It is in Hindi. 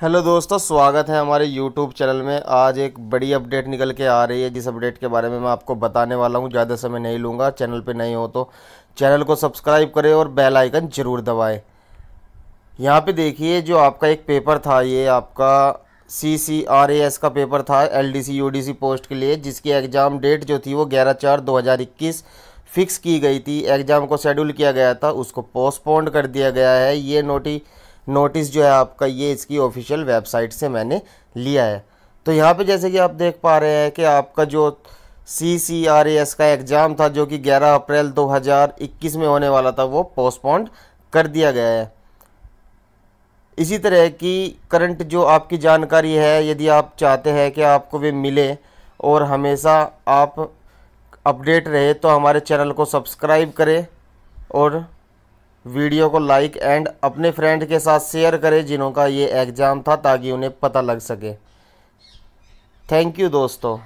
हेलो दोस्तों स्वागत है हमारे यूट्यूब चैनल में आज एक बड़ी अपडेट निकल के आ रही है जिस अपडेट के बारे में मैं आपको बताने वाला हूं ज़्यादा समय नहीं लूँगा चैनल पे नहीं हो तो चैनल को सब्सक्राइब करें और बेल आइकन ज़रूर दबाएं यहां पे देखिए जो आपका एक पेपर था ये आपका C C R A S का पेपर था L D C U D C post के लिए जिसकी एग्ज़ाम डेट जो थी वो ग्यारह चार दो हज़ार इक्कीस फ़िक्स की गई थी एग्ज़ाम को शेड्यूल किया गया था उसको पोस्टपोन्ड कर दिया गया है ये नोटिस नोटिस जो है आपका ये इसकी ऑफिशियल वेबसाइट से मैंने लिया है तो यहाँ पे जैसे कि आप देख पा रहे हैं कि आपका जो सी सी आर एस का एग्ज़ाम था जो कि 11 अप्रैल 2021 में होने वाला था वो पोस्टपोन्ड कर दिया गया है इसी तरह की करंट जो आपकी जानकारी है यदि आप चाहते हैं कि आपको वे मिले और हमेशा आप अपडेट रहे तो हमारे चैनल को सब्सक्राइब करें और वीडियो को लाइक एंड अपने फ्रेंड के साथ शेयर करें जिन्हों का ये एग्ज़ाम था ताकि उन्हें पता लग सके थैंक यू दोस्तों